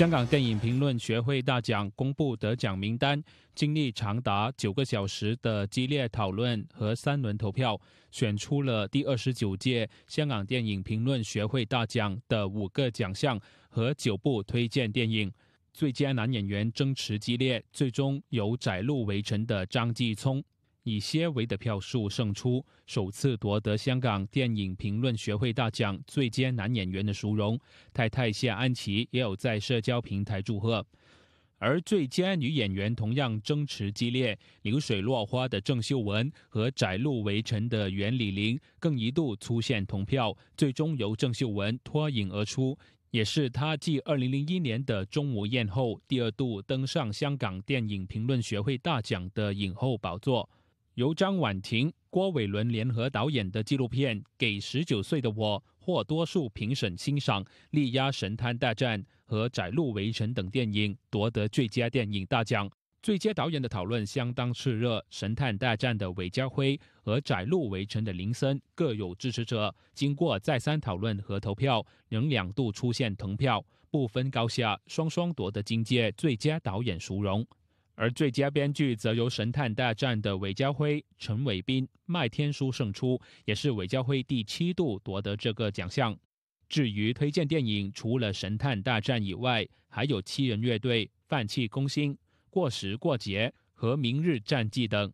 香港电影评论学会大奖公布得奖名单，经历长达九个小时的激烈讨论和三轮投票，选出了第二十九届香港电影评论学会大奖的五个奖项和九部推荐电影。最佳男演员争持激烈，最终由窄路为城的张继聪。以些维的票数胜出，首次夺得香港电影评论学会大奖最佳男演员的殊荣。太太谢安琪也有在社交平台祝贺。而最佳女演员同样争持激烈，流水落花的郑秀文和窄路围城的袁李玲更一度出现同票，最终由郑秀文脱颖而出，也是她继二零零一年的钟无艳后第二度登上香港电影评论学会大奖的影后宝座。由张婉婷、郭伟伦联合导演的纪录片《给十九岁的我》获多数评审欣赏，力压《神探大战》和《窄路围城》等电影，夺得最佳电影大奖。最佳导演的讨论相当炽热，《神探大战》的韦家辉和《窄路围城》的林森各有支持者。经过再三讨论和投票，仍两度出现同票，不分高下，双双夺得金界最佳导演殊荣。而最佳编剧则由《神探大战》的韦家辉、陈伟斌、麦天书胜出，也是韦家辉第七度夺得这个奖项。至于推荐电影，除了《神探大战》以外，还有《七人乐队》、《泛气攻心》、《过时过节》和《明日战记》等。